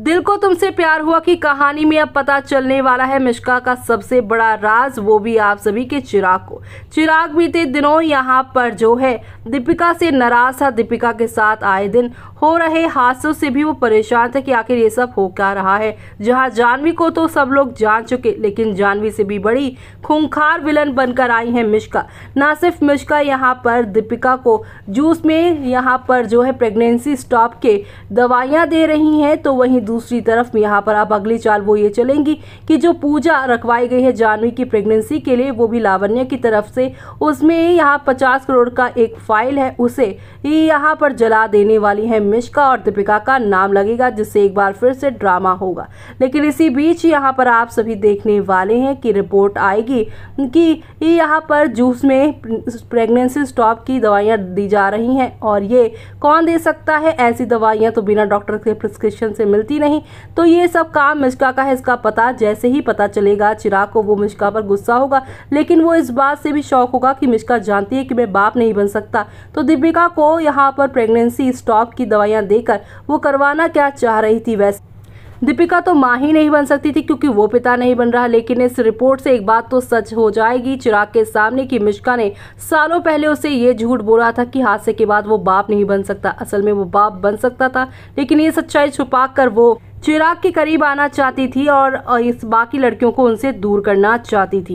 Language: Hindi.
दिल को तुमसे प्यार हुआ की कहानी में अब पता चलने वाला है मिश्का का सबसे बड़ा राज वो भी आप सभी के चिराग को चिराग बीते दिनों यहाँ पर जो है दीपिका से नाराज था दीपिका के साथ आए दिन हो रहे हादसों से भी वो परेशान थे कि आखिर ये सब हो क्या रहा है जहाँ जानवी को तो सब लोग जान चुके लेकिन जानवी से भी बड़ी खूंखार विलन बनकर आई है मिश्का ना सिर्फ मिश्का यहाँ पर दीपिका को जूस में यहाँ पर जो है प्रेगनेंसी स्टॉप के दवाइयाँ दे रही है तो वही वहीं दूसरी तरफ यहाँ पर आप अगली चाल वो ये चलेंगी कि जो पूजा रखवाई गई है जानवी की प्रेगनेंसी के लिए वो भी लावण्य की तरफ से उसमें यहाँ पचास करोड़ का एक फाइल है उसे यहाँ पर जला देने वाली है मिश्का और दीपिका का नाम लगेगा जिससे एक बार फिर से ड्रामा होगा लेकिन इसी बीच यहाँ पर आप सभी देखने वाले हैं कि रिपोर्ट आएगी कि यहाँ पर जूस में प्रेगनेंसी स्टॉप की दवाइयाँ दी जा रही हैं और ये कौन दे सकता है ऐसी दवाइयाँ तो बिना डॉक्टर के प्रिस्क्रिप्शन से मिलती खुलती नहीं तो ये सब काम मिश्का का है इसका पता जैसे ही पता चलेगा चिराग को वो मिश्का पर गुस्सा होगा लेकिन वो इस बात से भी शौक होगा कि मिश्का जानती है कि मैं बाप नहीं बन सकता तो दीपिका को यहाँ पर प्रेगनेंसी स्टॉप की दवाइयाँ देकर वो करवाना क्या चाह रही थी वैसे दीपिका तो माँ ही नहीं बन सकती थी क्योंकि वो पिता नहीं बन रहा लेकिन इस रिपोर्ट से एक बात तो सच हो जाएगी चिराग के सामने की मिश्का ने सालों पहले उसे ये झूठ बोला था कि हादसे के बाद वो बाप नहीं बन सकता असल में वो बाप बन सकता था लेकिन ये सच्चाई छुपा कर वो चिराग के करीब आना चाहती थी और इस बाकी लड़कियों को उनसे दूर करना चाहती थी